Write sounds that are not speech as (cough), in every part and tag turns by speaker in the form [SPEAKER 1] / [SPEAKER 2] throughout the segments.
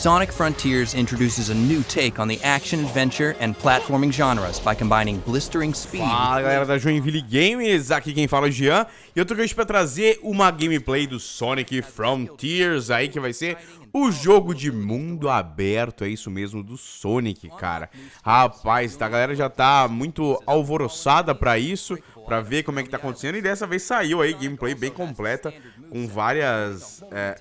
[SPEAKER 1] Sonic Frontiers introduces a new take on the action, adventure and platforming genres by combining blistering speed. Fala galera da Joinville Games, aqui quem fala é o Jean. E eu tô aqui hoje pra trazer uma gameplay do Sonic Frontiers aí, que vai ser o jogo de mundo aberto, é isso mesmo, do Sonic, cara. Rapaz, tá, a galera já tá muito alvoroçada pra isso, pra ver como é que tá acontecendo. E dessa vez saiu aí gameplay bem completa com várias é,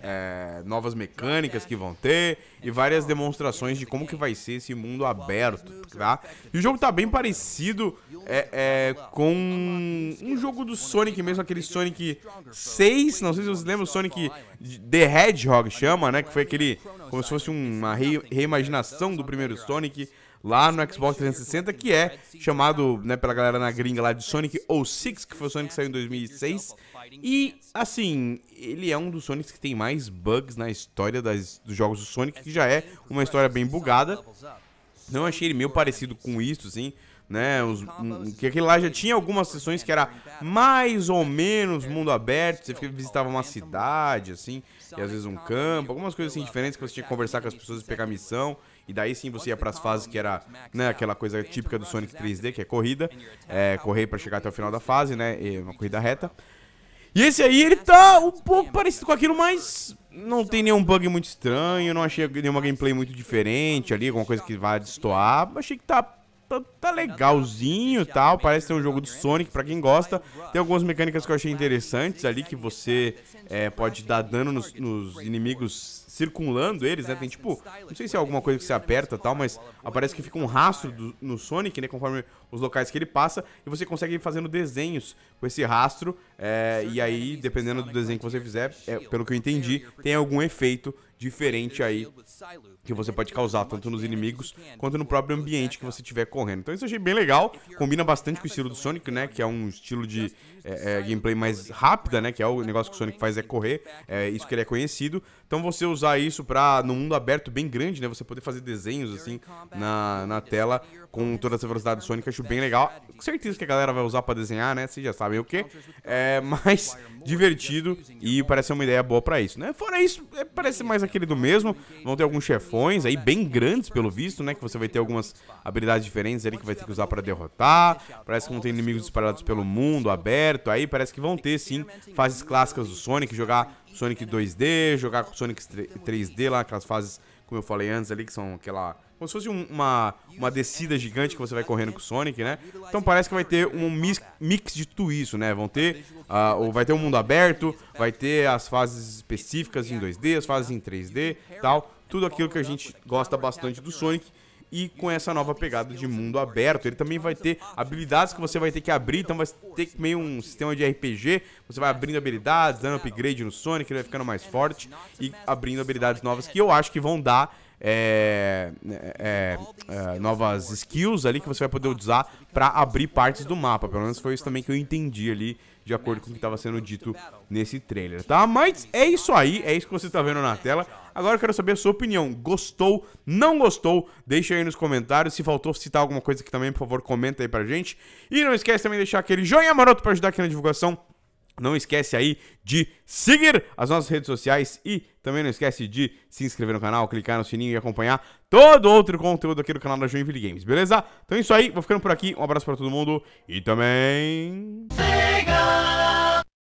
[SPEAKER 1] é, novas mecânicas que vão ter e várias demonstrações de como que vai ser esse mundo aberto, tá? E o jogo tá bem parecido é, é com um jogo do Sonic mesmo, aquele Sonic 6, não sei se vocês lembram, Sonic The Hedgehog chama, né? Que foi aquele, como se fosse uma re reimaginação do primeiro Sonic lá no Xbox 360, que é chamado, né, pela galera na gringa lá de Sonic 06, que foi o Sonic que saiu em 2006. E, assim, ele é um dos Sonics que tem mais bugs na história das, dos jogos do Sonic, que já é uma história bem bugada. Não achei ele meio parecido com isso, assim né? Os, um, que aquele lá já tinha algumas sessões que era mais ou menos mundo aberto, você visitava uma cidade, assim, e às vezes um campo, algumas coisas assim diferentes que você tinha que conversar com as pessoas e pegar missão. E daí sim você ia para as fases que era né, aquela coisa típica do Sonic 3D, que é corrida, é, correr para chegar até o final da fase, né? É uma corrida reta. E esse aí, ele tá um pouco parecido com aquilo, mas não tem nenhum bug muito estranho, não achei nenhuma gameplay muito diferente ali, alguma coisa que vá destoar. Achei que tá tá, tá legalzinho tal. Parece ser um jogo do Sonic, pra quem gosta. Tem algumas mecânicas que eu achei interessantes ali, que você é, pode dar dano nos, nos inimigos circulando eles, né? Tem tipo, não sei se é alguma coisa que você aperta tal, mas aparece que fica um rastro do, no Sonic, né? Conforme os locais que ele passa, e você consegue ir fazendo desenhos com esse rastro. É, e aí, dependendo do desenho que você fizer, é, pelo que eu entendi, tem algum efeito diferente aí que você pode causar tanto nos inimigos quanto no próprio ambiente que você estiver correndo. Então isso eu achei bem legal, combina bastante com o estilo do Sonic, né, que é um estilo de é, é, gameplay mais rápida, né, que é o negócio que o Sonic faz é correr, é isso que ele é conhecido. Então você usar isso para no mundo aberto bem grande, né, você poder fazer desenhos assim na, na tela com toda essa velocidade do Sonic, acho bem legal. Com certeza que a galera vai usar para desenhar, né, vocês já sabem o que. É (laughs) mais divertido e parece uma ideia boa para isso, né? Fora isso, é, parece mais querido mesmo. Vão ter alguns chefões aí bem grandes, pelo visto, né? Que você vai ter algumas habilidades diferentes ali que vai ter que usar para derrotar. Parece que vão ter inimigos espalhados pelo mundo, aberto. Aí parece que vão ter, sim, fases clássicas do Sonic, jogar Sonic 2D, jogar com Sonic 3D lá, aquelas fases, como eu falei antes ali, que são aquela. Como se fosse uma, uma descida gigante que você vai correndo com o Sonic, né? Então parece que vai ter um mix, mix de tudo isso, né? Vão ter. Uh, vai ter um mundo aberto, vai ter as fases específicas em 2D, as fases em 3D tal. Tudo aquilo que a gente gosta bastante do Sonic e com essa nova pegada de mundo aberto. Ele também vai ter habilidades que você vai ter que abrir, então vai ter meio um sistema de RPG, você vai abrindo habilidades, dando upgrade no Sonic, ele vai ficando mais forte e abrindo habilidades novas que eu acho que vão dar é, é, é, é novas skills ali que você vai poder usar para abrir partes do mapa. Pelo menos foi isso também que eu entendi ali, de acordo com o que estava sendo dito nesse trailer, tá? Mas é isso aí, é isso que você está vendo na tela. Agora eu quero saber a sua opinião. Gostou? Não gostou? Deixa aí nos comentários. Se faltou citar alguma coisa aqui também, por favor, comenta aí pra gente. E não esquece também de deixar aquele joinha maroto pra ajudar aqui na divulgação. Não esquece aí de seguir as nossas redes sociais e também não esquece de se inscrever no canal, clicar no sininho e acompanhar todo outro conteúdo aqui do canal da Joinville Games, beleza? Então é isso aí, vou ficando por aqui, um abraço para todo mundo e também...